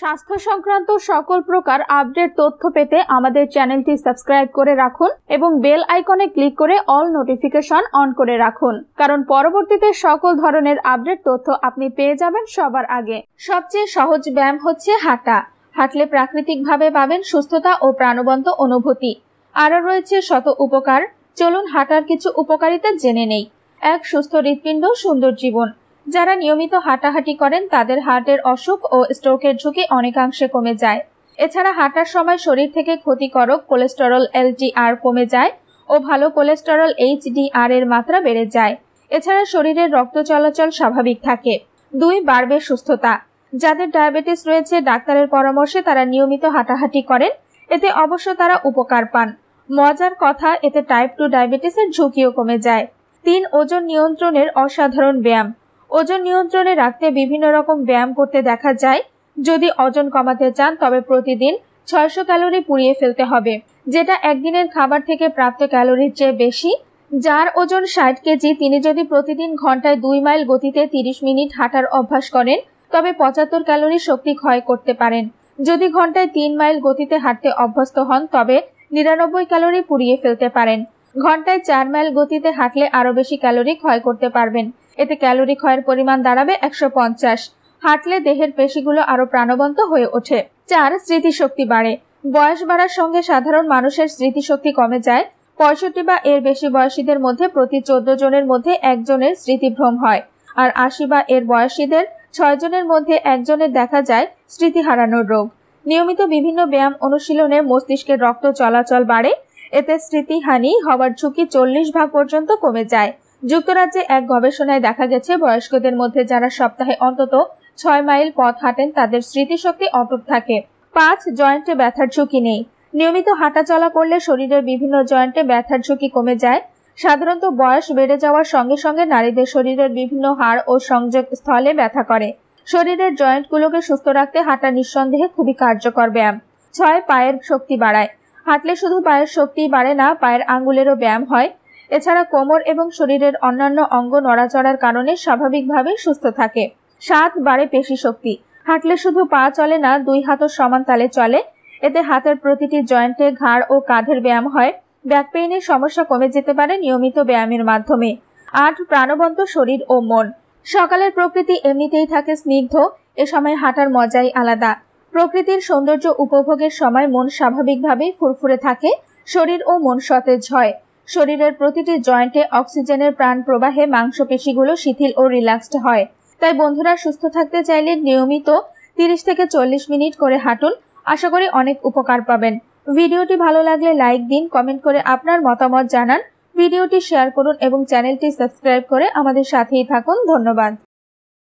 স্বাস্থ্য সংক্রান্ত সকল প্রকার আপডেট তথ্য পেতে আমাদের চ্যানেলটি সাবস্ক্রাইব করে রাখুন এবং বেল আইকনে ক্লিক করে অল নোটিফিকেশন অন করে রাখুন কারণ পরবর্তীতে সকল ধরনের আপডেট তথ্য আপনি পেয়ে যাবেন সবার আগে সবচেয়ে সহজ ব্যায়াম হচ্ছে হাঁটা হাঁটলে প্রাকৃতিকভাবে পাবেন সুস্থতা ও প্রাণবন্ত অনুভূতি আরও রয়েছে শত উপকার চলুন হাঁটার কিছু উপকারিতা জেনে নেই এক সুস্থ হৃৎপিণ্ড সুন্দর জীবন যারা নিয়মিত হাঁটাহাঁটি করেন তাদের হার্টের অসুখ ও স্ট্রোকের ঝুঁকি অনেকাংশে কমে যায় এছাড়া হাঁটার সময় শরীর থেকে ক্ষতিকারক কোলেস্টেরল এলডিআর কমে যায় ও ভালো কোলেস্টেরল এইচডিআর এর মাত্রা বেড়ে যায় এছাড়া শরীরের রক্ত চলাচল স্বাভাবিক থাকে দুই বাড়বে সুস্থতা যাদের ডায়াবেটিস রয়েছে ডাক্তারের পরামর্শে তারা নিয়মিত হাঁটাহাঁটি করেন এতে অবশ্য তারা উপকার পান মজার কথা এতে টাইপ টু ডায়াবেটিসের ঝুঁকিও কমে যায় তিন ওজন নিয়ন্ত্রণের অসাধারণ ব্যায়াম ওজন নিয়ন্ত্রণে রাখতে বিভিন্ন রকম ব্যায়াম করতে দেখা যায় যদি ওজন কমাতে চান তবে প্রতিদিন ছয়শো ক্যালোরি পুড়িয়ে ফেলতে হবে যেটা একদিনের খাবার থেকে প্রাপ্ত ক্যালোরির চেয়ে বেশি যার ওজন ষাট কেজি তিনি যদি প্রতিদিন ঘন্টায় দুই মাইল গতিতে তিরিশ মিনিট হাঁটার অভ্যাস করেন তবে পঁচাত্তর ক্যালোরি শক্তি ক্ষয় করতে পারেন যদি ঘন্টায় তিন মাইল গতিতে হাঁটতে অভ্যস্ত হন তবে নিরানব্বই ক্যালোরি পুড়িয়ে ফেলতে পারেন ঘন্টায় চার মাইল গতিতে হাঁটলে আরও বেশি ক্যালোরি ক্ষয় করতে পারবেন এতে ক্যালোরি ক্ষয়ের পরিমাণ দাঁড়াবে একশো পঞ্চাশ হাঁটলে দেহের পেশিগুলো আরো প্রাণবন্ত হয়ে ওঠে চার স্মৃতিশক্তি বাড়ে বয়স বাড়ার সঙ্গে সাধারণ মানুষের স্মৃতিশক্তি কমে যায় পঁয়ষট্টি বা এর বেশি বয়সীদের মধ্যে প্রতি চোদ্দ জনের মধ্যে একজনের স্মৃতিভ্রম হয় আর আশি বা এর বয়সীদের ছয় জনের মধ্যে একজনের দেখা যায় স্মৃতি হারানোর রোগ নিয়মিত বিভিন্ন ব্যায়াম অনুশীলনে মস্তিষ্কের রক্ত চলাচল বাড়ে এতে স্মৃতিহানি হওয়ার ঝুঁকি চল্লিশ ভাগ পর্যন্ত কমে যায় যুক্তরাজ্যে এক গবেষণায় দেখা গেছে বয়স্কদের মধ্যে যারা সপ্তাহে অন্তত ছয় মাইল পথ হাঁটেন তাদের স্মৃতিশক্তি অটুট থাকে পাঁচ জয়েন্টে ব্যথার ঝুঁকি নেই নিয়মিত হাঁটা চলা করলে শরীরের বিভিন্ন জয়েন্টে ব্যথার ঝুঁকি কমে যায় সাধারণত বয়স বেড়ে যাওয়ার সঙ্গে সঙ্গে নারীদের শরীরের বিভিন্ন হাড় ও সংযোগ স্থলে ব্যথা করে শরীরের জয়েন্টগুলোকে সুস্থ রাখতে হাঁটা নিঃসন্দেহে খুবই কার্যকর ব্যায়াম ছয় পায়ের শক্তি বাড়ায় হাঁটলে শুধু পায়ের শক্তি বাড়ে না পায়ের আঙ্গুলেরও ব্যায়াম হয় এছাড়া কোমর এবং শরীরের অন্যান্য অঙ্গ নড়াচড়ার কারণে স্বাভাবিকভাবেই সুস্থ থাকে সাত বাড়ে পেশি শক্তি হাঁটলে শুধু পা চলে না দুই হাতও সমান তালে চলে এতে হাতের প্রতিটি জয়েন্টে ঘাড় ও কাঁধের ব্যায়াম হয় ব্যাক পেইনের সমস্যা কমে যেতে পারে নিয়মিত ব্যায়ামের মাধ্যমে আট প্রাণবন্ত শরীর ও মন সকালের প্রকৃতি এমনিতেই থাকে স্নিগ্ধ এ সময় হাঁটার মজাই আলাদা প্রকৃতির সৌন্দর্য উপভোগের সময় মন স্বাভাবিকভাবেই ফুরফুরে থাকে শরীর ও মন সতেজ হয় শরীরের প্রতিটি জয়েন্টে অক্সিজেনের প্রাণ প্রবাহে মাংসপেশিগুলো শিথিল ও রিল্যাক্সড হয় তাই বন্ধুরা সুস্থ থাকতে চাইলে নিয়মিত তিরিশ থেকে চল্লিশ মিনিট করে হাঁটুন আশা করি অনেক উপকার পাবেন ভিডিওটি ভালো লাগলে লাইক দিন কমেন্ট করে আপনার মতামত জানান ভিডিওটি শেয়ার করুন এবং চ্যানেলটি সাবস্ক্রাইব করে আমাদের সাথেই থাকুন ধন্যবাদ